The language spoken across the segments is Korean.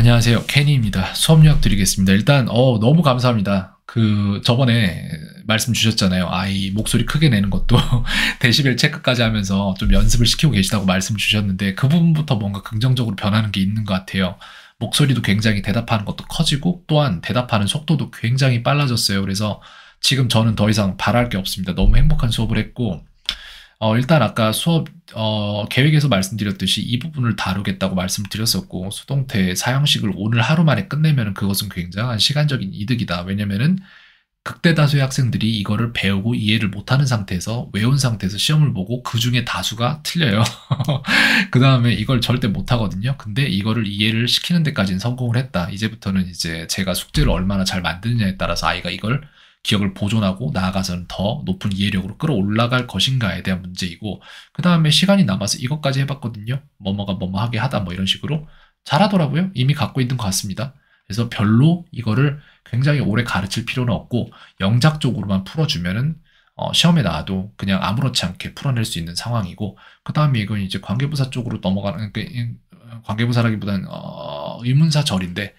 안녕하세요. 케니입니다. 수업요약 드리겠습니다. 일단 어 너무 감사합니다. 그 저번에 말씀 주셨잖아요. 아이 목소리 크게 내는 것도 데시벨 체크까지 하면서 좀 연습을 시키고 계시다고 말씀 주셨는데 그 부분부터 뭔가 긍정적으로 변하는 게 있는 것 같아요. 목소리도 굉장히 대답하는 것도 커지고 또한 대답하는 속도도 굉장히 빨라졌어요. 그래서 지금 저는 더 이상 바랄 게 없습니다. 너무 행복한 수업을 했고 어, 일단 아까 수업 어, 계획에서 말씀드렸듯이 이 부분을 다루겠다고 말씀드렸었고 수동태 사형식을 오늘 하루 만에 끝내면 그것은 굉장한 시간적인 이득이다. 왜냐면은 극대 다수의 학생들이 이거를 배우고 이해를 못하는 상태에서 외운 상태에서 시험을 보고 그 중에 다수가 틀려요. 그 다음에 이걸 절대 못하거든요. 근데 이거를 이해를 시키는 데까지는 성공을 했다. 이제부터는 이제 제가 숙제를 얼마나 잘 만드느냐에 따라서 아이가 이걸 기억을 보존하고 나아가서는 더 높은 이해력으로 끌어올라갈 것인가에 대한 문제이고 그 다음에 시간이 남아서 이것까지 해봤거든요. 뭐뭐가 뭐뭐하게 하다 뭐 이런 식으로 잘하더라고요. 이미 갖고 있는 것 같습니다. 그래서 별로 이거를 굉장히 오래 가르칠 필요는 없고 영작쪽으로만 풀어주면은 어, 시험에 나와도 그냥 아무렇지 않게 풀어낼 수 있는 상황이고 그 다음에 이건 이제 관계부사 쪽으로 넘어가는 관계부사라기보다는 어, 의문사 절인데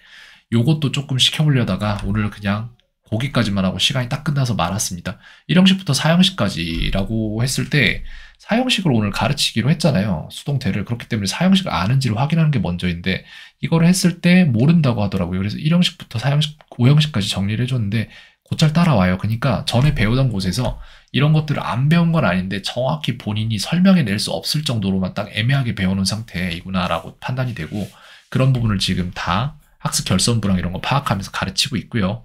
요것도 조금 시켜보려다가 오늘 그냥 거기까지만 하고 시간이 딱 끝나서 말았습니다. 1형식부터 4형식까지라고 했을 때 4형식을 오늘 가르치기로 했잖아요. 수동태를. 그렇기 때문에 4형식을 아는지를 확인하는 게 먼저인데 이걸 했을 때 모른다고 하더라고요. 그래서 1형식부터 4형식, 5형식까지 정리를 해줬는데 곧잘 따라와요. 그러니까 전에 배우던 곳에서 이런 것들을 안 배운 건 아닌데 정확히 본인이 설명해 낼 수 없을 정도로만 딱 애매하게 배워놓은 상태이구나라고 판단이 되고 그런 부분을 지금 다 학습 결손부랑 이런 거 파악하면서 가르치고 있고요.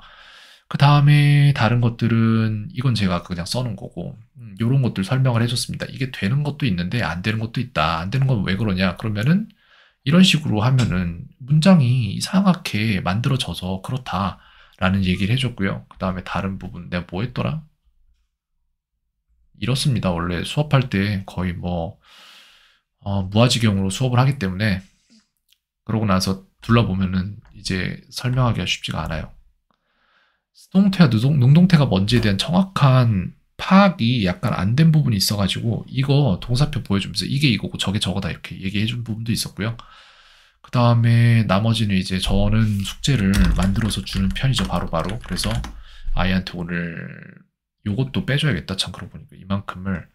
그 다음에 다른 것들은 이건 제가 그냥 써놓은 거고 이런 음, 것들 설명을 해줬습니다. 이게 되는 것도 있는데 안 되는 것도 있다. 안 되는 건 왜 그러냐? 그러면은 이런 식으로 하면은 문장이 이상하게 만들어져서 그렇다라는 얘기를 해줬고요. 그 다음에 다른 부분 내가 뭐 했더라? 이렇습니다. 원래 수업할 때 거의 뭐 어, 무아지경으로 수업을 하기 때문에 그러고 나서 둘러보면은 이제 설명하기가 쉽지가 않아요. 수동태와 능동태가 뭔지에 대한 정확한 파악이 약간 안 된 부분이 있어가지고 이거 동사표 보여주면서 이게 이거고 저게 저거다 이렇게 얘기해준 부분도 있었고요. 그 다음에 나머지는 이제 저는 숙제를 만들어서 주는 편이죠 바로바로 바로. 그래서 아이한테 오늘 요것도 빼줘야겠다 참 그러고 보니까 이만큼을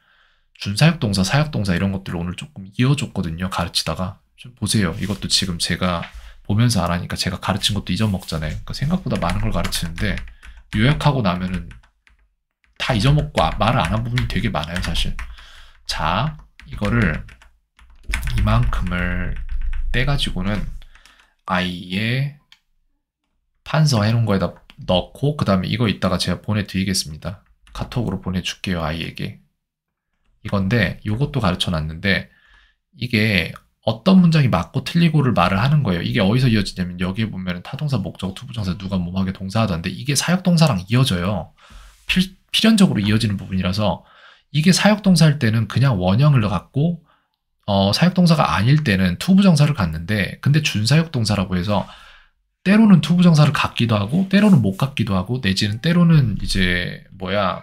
준사역동사 사역동사 이런 것들을 오늘 조금 이어줬거든요 가르치다가 좀 보세요 이것도 지금 제가 보면서 안 하니까 제가 가르친 것도 잊어먹잖아요. 그러니까 생각보다 많은 걸 가르치는데 요약하고 나면은 다 잊어먹고 아, 말을 안 한 부분이 되게 많아요, 사실. 자, 이거를 이만큼을 떼가지고는 아이의 판서 해놓은 거에다 넣고 그 다음에 이거 이따가 제가 보내드리겠습니다. 카톡으로 보내줄게요, 아이에게. 이건데 이것도 가르쳐 놨는데 이게 어떤 문장이 맞고 틀리고를 말을 하는 거예요. 이게 어디서 이어지냐면 여기에 보면 타동사, 목적, 투부정사, 누가 뭐하게 동사하던데 이게 사역동사랑 이어져요. 필, 필연적으로 이어지는 부분이라서 이게 사역동사일 때는 그냥 원형을 갖고 어, 사역동사가 아닐 때는 투부정사를 갖는데 근데 준사역동사라고 해서 때로는 투부정사를 갖기도 하고 때로는 못 갖기도 하고 내지는 때로는 이제 뭐야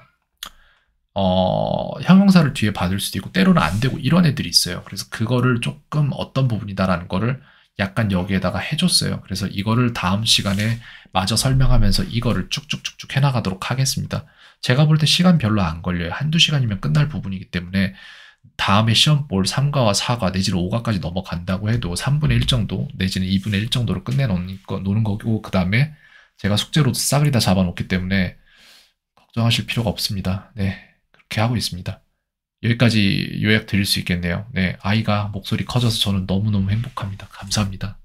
어, 형용사를 뒤에 받을 수도 있고 때로는 안 되고 이런 애들이 있어요. 그래서 그거를 조금 어떤 부분이다라는 거를 약간 여기에다가 해줬어요. 그래서 이거를 다음 시간에 마저 설명하면서 이거를 쭉쭉쭉쭉 해나가도록 하겠습니다. 제가 볼 때 시간 별로 안 걸려요. 한두 시간이면 끝날 부분이기 때문에 다음에 시험 볼 3과와 4과 내지는 5과까지 넘어간다고 해도 3분의 1 정도 내지는 2분의 1 정도로 끝내놓는 거, 고그 다음에 제가 숙제로 싸그리 다 잡아놓기 때문에 걱정하실 필요가 없습니다. 네, 그렇게 하고 있습니다. 여기까지 요약 드릴 수 있겠네요. 네, 아이가 목소리 커져서 저는 너무너무 행복합니다. 감사합니다.